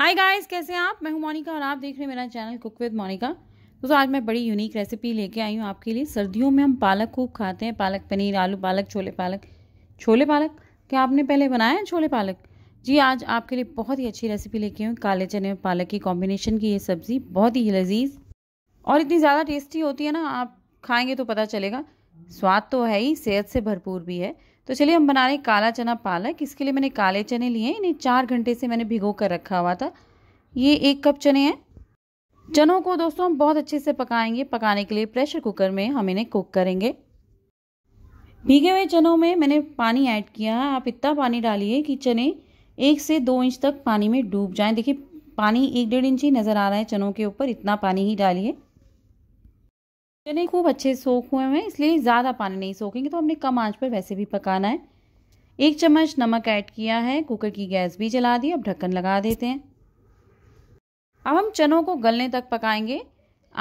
hi guys कैसे हैं आप मैं हूं मोनिका और आप देख रहे हैं मेरा चैनल कुक विद मोनिका दोस्तों आज मैं बड़ी यूनिक रेसिपी लेके आई हूं आपके लिए सर्दियों में हम पालक खूब खाते हैं पालक पनीर आलू पालक छोले पालक छोले पालक क्या आपने पहले बनाया है छोले पालक जी आज आपके लिए बहुत ही अच्छी रेसिपी लेके हूँ काले चने और पालक की कॉम्बिनेशन की ये सब्ज़ी बहुत ही लजीज और इतनी ज़्यादा टेस्टी होती है ना आप खाएँगे तो पता चलेगा स्वाद तो है ही सेहत से भरपूर भी है तो चलिए हम बना रहे हैं काला चना पालक इसके लिए मैंने काले चने लिए इन्हें चार घंटे से मैंने भिगो कर रखा हुआ था ये एक कप चने हैं चनों को दोस्तों हम बहुत अच्छे से पकाएंगे पकाने के लिए प्रेशर कुकर में हम इन्हें कुक करेंगे भीगे हुए चनों में मैंने पानी ऐड किया है आप इतना पानी डालिए कि चने एक से दो इंच तक पानी में डूब जाएं देखिए पानी एक डेढ़ इंच ही नज़र आ रहा है चनों के ऊपर इतना पानी ही डालिए चने खूब अच्छे सोख हुए हैं इसलिए ज़्यादा पानी नहीं सोखेंगे तो हमने कम आंच पर वैसे भी पकाना है एक चम्मच नमक ऐड किया है कुकर की गैस भी जला दी अब ढक्कन लगा देते हैं अब हम चनों को गलने तक पकाएंगे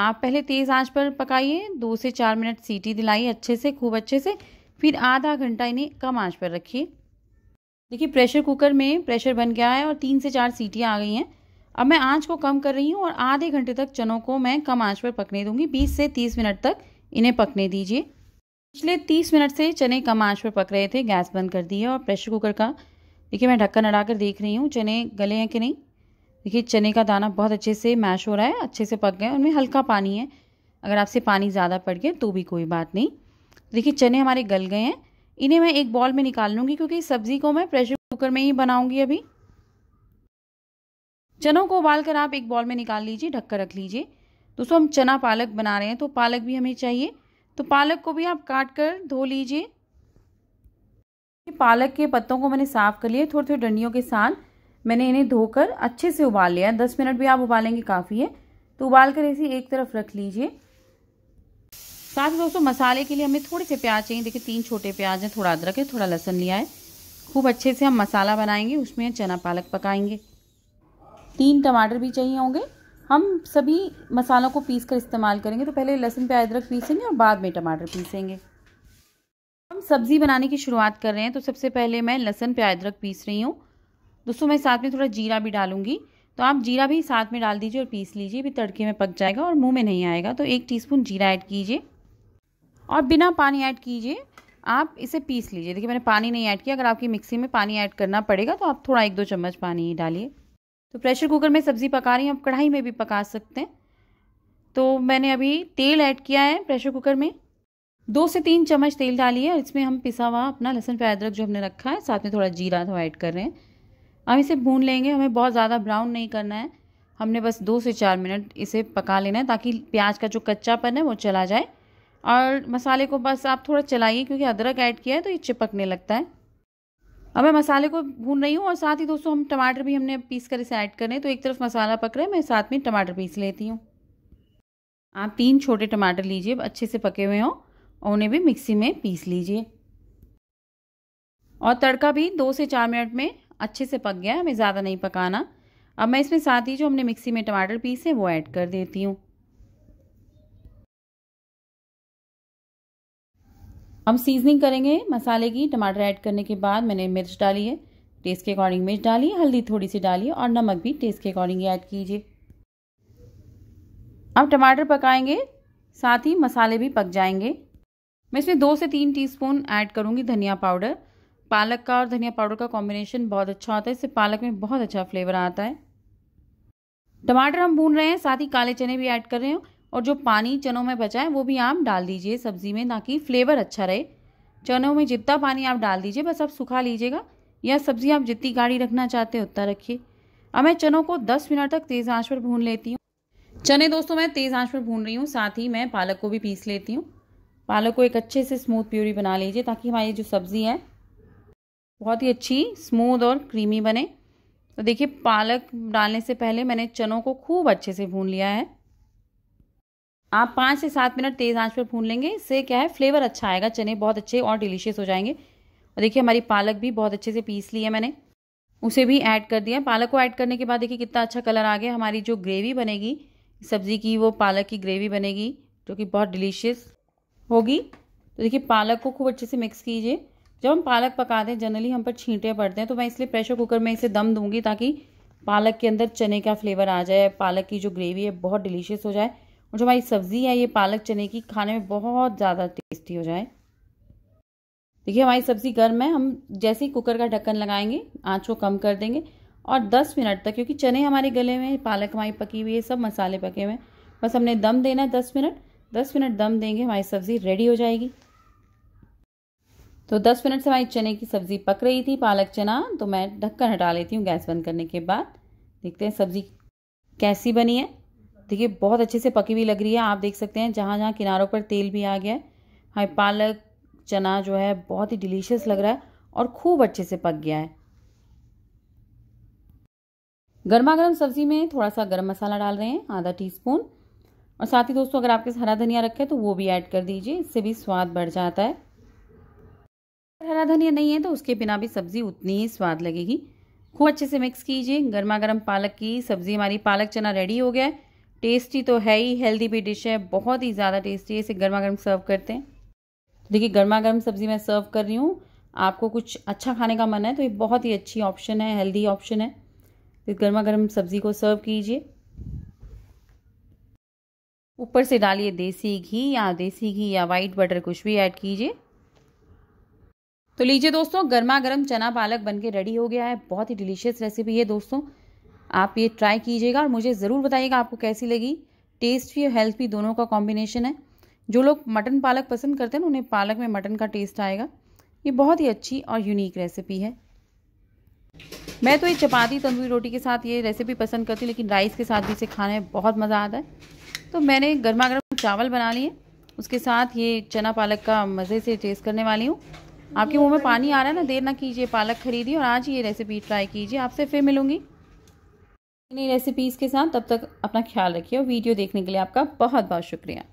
आप पहले तेज़ आंच पर पकाइए दो से चार मिनट सीटी दिलाइए अच्छे से खूब अच्छे से फिर आधा घंटा इन्हें कम आंच पर रखिए देखिए प्रेशर कुकर में प्रेशर बन गया है और तीन से चार सीटियाँ आ गई हैं अब मैं आंच को कम कर रही हूँ और आधे घंटे तक चनों को मैं कम आंच पर पकने दूंगी 20 से 30 मिनट तक इन्हें पकने दीजिए पिछले 30 मिनट से चने कम आंच पर पक रहे थे गैस बंद कर दिए और प्रेशर कुकर का देखिए मैं ढक्कन कर देख रही हूँ चने गले हैं कि नहीं देखिए चने का दाना बहुत अच्छे से मैश हो रहा है अच्छे से पक गए उनमें हल्का पानी है अगर आपसे पानी ज़्यादा पड़ गया तो भी कोई बात नहीं देखिए चने हमारे गल गए हैं इन्हें मैं एक बॉल में निकाल लूँगी क्योंकि सब्ज़ी को मैं प्रेशर कुकर में ही बनाऊँगी अभी चनों को उबाल कर आप एक बॉल में निकाल लीजिए ढककर रख लीजिए दोस्तों हम चना पालक बना रहे हैं तो पालक भी हमें चाहिए तो पालक को भी आप काट कर धो लीजिए पालक के पत्तों को मैंने साफ़ कर लिए थोड़ी थोड़ी डंडियों के साथ मैंने इन्हें धोकर अच्छे से उबाल लिया दस मिनट भी आप उबालेंगे काफ़ी है तो उबाल कर इसे एक तरफ रख लीजिए साथ ही दोस्तों मसाले के लिए हमें थोड़े से प्याज चाहिए देखिए तीन छोटे प्याज हैं थोड़ा अदरक है थोड़ा लहसन लिया है खूब अच्छे से हम मसाला बनाएंगे उसमें चना पालक पकाएंगे तीन टमाटर भी चाहिए होंगे हम सभी मसालों को पीस कर इस्तेमाल करेंगे तो पहले लहसुन प्याज अदरक पीसेंगे और बाद में टमाटर पीसेंगे हम सब्ज़ी बनाने की शुरुआत कर रहे हैं तो सबसे पहले मैं लहसुन प्याज अदरक पीस रही हूँ दोस्तों मैं साथ में थोड़ा जीरा भी डालूंगी तो आप जीरा भी साथ में डाल दीजिए और पीस लीजिए भी तड़के में पक जाएगा और मुँह में नहीं आएगा तो एक टी जीरा ऐड कीजिए और बिना पानी ऐड कीजिए आप इसे पीस लीजिए देखिए मैंने पानी नहीं ऐड किया अगर आपकी मिक्सी में पानी ऐड करना पड़ेगा तो आप थोड़ा एक दो चम्मच पानी डालिए तो प्रेशर कुकर में सब्ज़ी पका रही हैं आप कढ़ाई में भी पका सकते हैं तो मैंने अभी तेल ऐड किया है प्रेशर कुकर में दो से तीन चम्मच तेल डालिए और इसमें हम पिसा हुआ अपना लहसुन प्याज अदरक जो हमने रखा है साथ में थोड़ा जीरा तो ऐड कर रहे हैं हम इसे भून लेंगे हमें बहुत ज़्यादा ब्राउन नहीं करना है हमने बस दो से चार मिनट इसे पका लेना है ताकि प्याज का जो कच्चापन है वो चला जाए और मसाले को बस आप थोड़ा चलाइए क्योंकि अदरक ऐड किया है तो ये चिपकने लगता है अब मैं मसाले को भून रही हूँ और साथ ही दोस्तों हम टमाटर भी हमने पीस कर इसे ऐड करें तो एक तरफ मसाला पक रहा है मैं साथ में टमाटर पीस लेती हूँ आप तीन छोटे टमाटर लीजिए अच्छे से पके हुए हों और उन्हें भी मिक्सी में पीस लीजिए और तड़का भी दो से चार मिनट में अच्छे से पक गया है हमें ज़्यादा नहीं पकाना अब मैं इसमें साथ ही जो हमने मिक्सी में टमाटर पीसे वो ऐड कर देती हूँ हम सीजनिंग करेंगे मसाले की टमाटर ऐड करने के बाद मैंने मिर्च डाली है टेस्ट के अकॉर्डिंग मिर्च डालिए हल्दी थोड़ी सी डालिए और नमक भी टेस्ट के अकॉर्डिंग ऐड कीजिए अब टमाटर पकाएंगे साथ ही मसाले भी पक जाएंगे मैं इसमें दो से तीन टीस्पून ऐड करूँगी धनिया पाउडर पालक का और धनिया पाउडर का कॉम्बिनेशन बहुत अच्छा होता है इससे पालक में बहुत अच्छा फ्लेवर आता है टमाटर हम भून रहे हैं साथ ही काले चने भी ऐड कर रहे हैं और जो पानी चनों में बचा है वो भी आप डाल दीजिए सब्ज़ी में ताकि फ्लेवर अच्छा रहे चनों में जितना पानी आप डाल दीजिए बस आप सुखा लीजिएगा या सब्ज़ी आप जितनी गाढ़ी रखना चाहते हैं उतना रखिए अब मैं चनों को 10 मिनट तक तेज़ आंच पर भून लेती हूँ चने दोस्तों मैं तेज़ आंच पर भून रही हूँ साथ ही मैं पालक को भी पीस लेती हूँ पालक को एक अच्छे से स्मूथ प्यूरी बना लीजिए ताकि हमारी जो सब्ज़ी है बहुत ही अच्छी स्मूथ और क्रीमी बने तो देखिए पालक डालने से पहले मैंने चनों को खूब अच्छे से भून लिया है आप पाँच से सात मिनट तेज़ आंच पर भून लेंगे इससे क्या है फ्लेवर अच्छा आएगा चने बहुत अच्छे और डिलीशियस हो जाएंगे और देखिए हमारी पालक भी बहुत अच्छे से पीस ली है मैंने उसे भी ऐड कर दिया पालक को ऐड करने के बाद देखिए कितना अच्छा कलर आ गया हमारी जो ग्रेवी बनेगी सब्ज़ी की वो पालक की ग्रेवी बनेगी जो कि बहुत डिलीशियस होगी तो देखिए पालक को खूब अच्छे से मिक्स कीजिए जब हम पालक पकाते हैं जनरली हम पर छींटे पड़ते हैं तो मैं इसलिए प्रेशर कुकर में इसे दम दूंगी ताकि पालक के अंदर चने का फ्लेवर आ जाए पालक की जो ग्रेवी है बहुत डिलीशियस हो जाए और जो हमारी सब्ज़ी है ये पालक चने की खाने में बहुत ज़्यादा टेस्टी हो जाए देखिए हमारी सब्ज़ी गर्म है हम जैसे ही कुकर का ढक्कन लगाएंगे आँच को कम कर देंगे और 10 मिनट तक क्योंकि चने हमारे गले में पालक हमारी पकी हुई है सब मसाले पके हुए हैं बस हमने दम देना है दस मिनट दस मिनट दम देंगे हमारी सब्ज़ी रेडी हो जाएगी तो दस मिनट से हमारी चने की सब्ज़ी पक रही थी पालक चना तो मैं ढक्कन हटा लेती हूँ गैस बंद करने के बाद देखते हैं सब्ज़ी कैसी बनी है देखिए बहुत अच्छे से पकी हुई लग रही है आप देख सकते हैं जहाँ जहाँ किनारों पर तेल भी आ गया है हाँ पालक चना जो है बहुत ही डिलीशियस लग रहा है और खूब अच्छे से पक गया है गर्मा गर्म सब्जी में थोड़ा सा गर्म मसाला डाल रहे हैं आधा टीस्पून और साथ ही दोस्तों अगर आपके हरा धनिया रखे तो वो भी ऐड कर दीजिए इससे भी स्वाद बढ़ जाता है हरा धनिया नहीं है तो उसके बिना भी सब्ज़ी उतनी ही स्वाद लगेगी खूब अच्छे से मिक्स कीजिए गर्मा गर्म पालक की सब्ज़ी हमारी पालक चना रेडी हो गया है टेस्टी तो है ही हेल्दी भी डिश है बहुत ही ज़्यादा टेस्टी है इसे गर्मा गर्म सर्व करते हैं देखिए गर्मा गर्म सब्ज़ी मैं सर्व कर रही हूँ आपको कुछ अच्छा खाने का मन है तो ये बहुत ही अच्छी ऑप्शन है हेल्दी ऑप्शन है तो गर्मा गर्म सब्ज़ी को सर्व कीजिए ऊपर से डालिए देसी घी या देसी घी या वाइट बटर कुछ भी ऐड कीजिए तो लीजिए दोस्तों गर्मा गर्म चना पालक बनके रेडी हो गया है बहुत ही डिलीशियस रेसिपी है दोस्तों आप ये ट्राई कीजिएगा और मुझे ज़रूर बताइएगा आपको कैसी लगी टेस्ट भी और हेल्थ भी दोनों का कॉम्बिनेशन है जो लोग मटन पालक पसंद करते हैं ना उन्हें पालक में मटन का टेस्ट आएगा ये बहुत ही अच्छी और यूनिक रेसिपी है मैं तो ये चपाती तंदूरी रोटी के साथ ये रेसिपी पसंद करती हूँ लेकिन राइस के साथ भी इसे खाने में बहुत मज़ा आता है तो मैंने गर्मा गर्म चावल बना लिए उसके साथ ये चना पालक का मज़े से टेस्ट करने वाली हूँ आपके मुंह में पानी आ रहा है ना देर ना कीजिए पालक खरीदी और आज ये रेसिपी ट्राई कीजिए आपसे फिर मिलूँगी नई रेसिपीज़ के साथ तब तक अपना ख्याल रखिए और वीडियो देखने के लिए आपका बहुत बहुत शुक्रिया